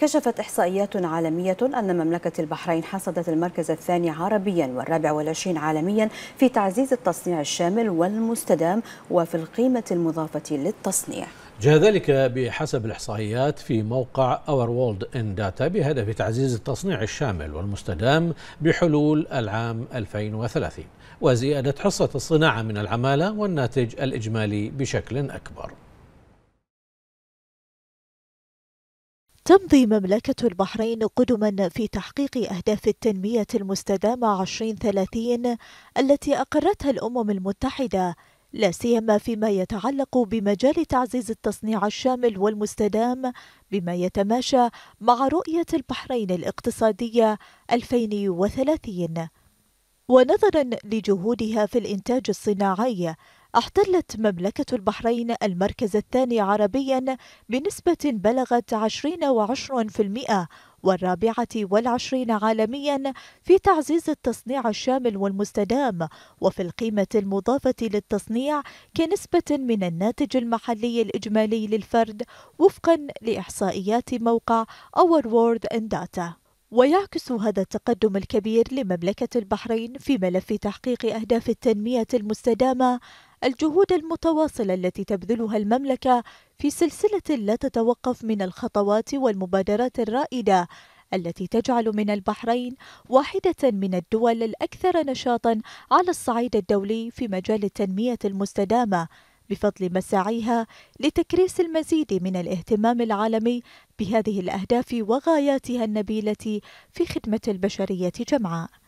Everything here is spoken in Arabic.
كشفت إحصائيات عالمية أن مملكة البحرين حصدت المركز الثاني عربيا والرابع والعشرين عالميا في تعزيز التصنيع الشامل والمستدام وفي القيمة المضافة للتصنيع جاء ذلك بحسب الإحصائيات في موقع Our World in Data بهدف تعزيز التصنيع الشامل والمستدام بحلول العام 2030 وزيادة حصة الصناعة من العمالة والناتج الإجمالي بشكل أكبر تمضي مملكة البحرين قدما في تحقيق أهداف التنمية المستدامة 2030 التي أقرتها الأمم المتحدة لا سيما فيما يتعلق بمجال تعزيز التصنيع الشامل والمستدام بما يتماشى مع رؤية البحرين الاقتصادية 2030 ونظرا لجهودها في الإنتاج الصناعي احتلت مملكة البحرين المركز الثاني عربيا بنسبة بلغت عشرين وعشر في المئة والرابعة والعشرين عالميا في تعزيز التصنيع الشامل والمستدام وفي القيمة المضافة للتصنيع كنسبة من الناتج المحلي الإجمالي للفرد وفقا لإحصائيات موقع Our World and Data ويعكس هذا التقدم الكبير لمملكة البحرين في ملف تحقيق أهداف التنمية المستدامة الجهود المتواصلة التي تبذلها المملكة في سلسلة لا تتوقف من الخطوات والمبادرات الرائدة التي تجعل من البحرين واحدة من الدول الأكثر نشاطا على الصعيد الدولي في مجال التنمية المستدامة بفضل مساعيها لتكريس المزيد من الاهتمام العالمي بهذه الأهداف وغاياتها النبيلة في خدمة البشرية جمعاء